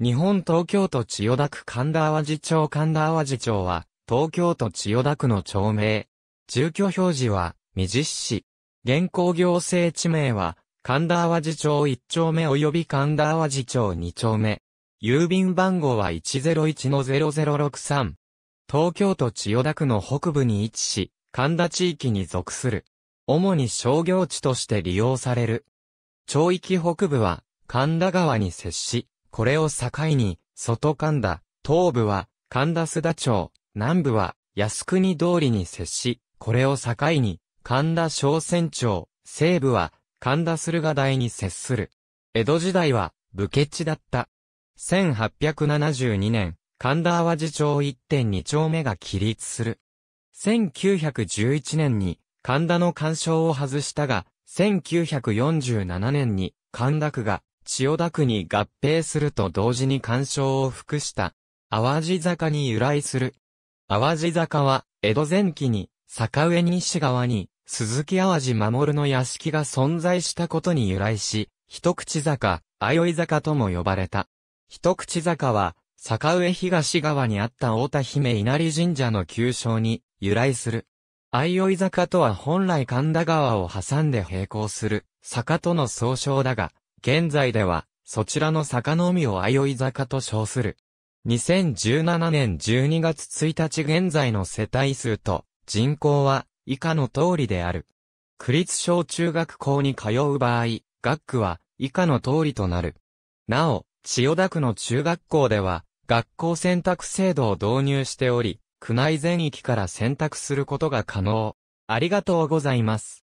日本東京都千代田区神田淡路町神田淡路町は、東京都千代田区の町名。住居表示は、未実施。現行行政地名は、神田淡路町1丁目及び神田淡路町2丁目。郵便番号は101-0063。東京都千代田区の北部に位置し、神田地域に属する。主に商業地として利用される。町域北部は、神田川に接し、これを境に、外神田、東部は神田須田町、南部は靖国通りに接し、これを境に、神田商船町、西部は神田駿河台に接する。江戸時代は武家地だった。1872年、神田淡路町1.2丁目が起立する。1911年に神田の干渉を外したが、1947年に神田区が千代田区に合併すると同時に干渉を服した、淡路坂に由来する。淡路坂は、江戸前期に、坂上西側に、鈴木淡路守の屋敷が存在したことに由来し、一口坂、相生坂とも呼ばれた。一口坂は、坂上東側にあった太田姫稲荷神社の旧称に由来する。相生坂とは本来神田川を挟んで並行する坂との総称だが、現在では、そちらの坂の海を相生坂と称する。2017年12月1日現在の世帯数と人口は以下の通りである。区立小中学校に通う場合、学区は以下の通りとなる。なお、千代田区の中学校では、学校選択制度を導入しており、区内全域から選択することが可能。ありがとうございます。